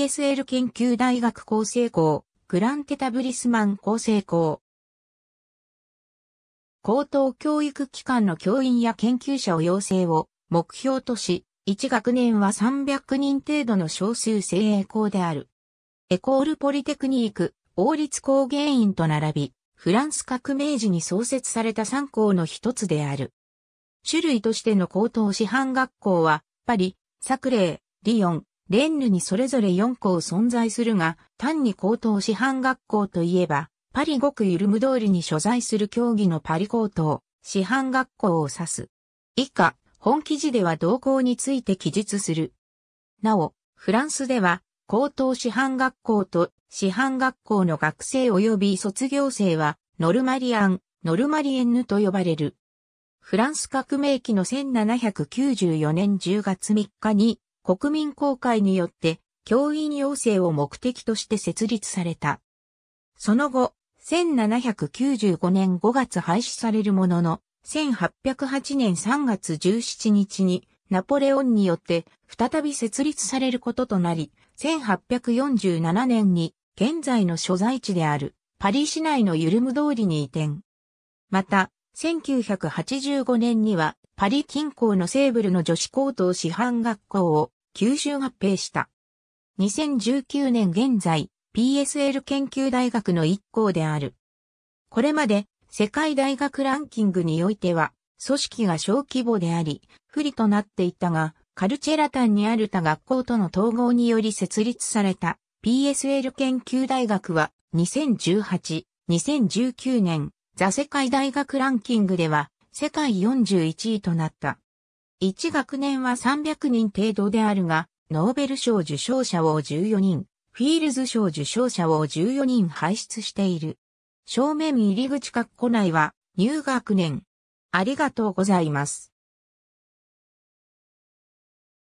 ESL 研究大学厚生校、グランテタブリスマン厚生校。高等教育機関の教員や研究者を養成を目標とし、1学年は300人程度の少数精鋭校である。エコールポリテクニーク、王立工芸院と並び、フランス革命時に創設された3校の一つである。種類としての高等師範学校は、パリ、サクレー、リヨン、レンヌにそれぞれ4校存在するが、単に高等師範学校といえば、パリごくゆるむ通りに所在する競技のパリ高等、師範学校を指す。以下、本記事では同校について記述する。なお、フランスでは、高等師範学校と師範学校の学生及び卒業生は、ノルマリアン、ノルマリエンヌと呼ばれる。フランス革命期の1794年10月3日に、国民公会によって教員養成を目的として設立された。その後、1795年5月廃止されるものの、1808年3月17日にナポレオンによって再び設立されることとなり、1847年に現在の所在地であるパリ市内のユルム通りに移転。また、1985年にはパリ近郊のセーブルの女子高等師範学校を吸収合併した。2019年現在、PSL 研究大学の一校である。これまで世界大学ランキングにおいては、組織が小規模であり、不利となっていたが、カルチェラタンにある他学校との統合により設立された PSL 研究大学は2018、2019年、ザ世界大学ランキングでは世界41位となった。1学年は300人程度であるが、ノーベル賞受賞者を14人、フィールズ賞受賞者を14人輩出している。正面入り口括弧内は、入学年。ありがとうございます。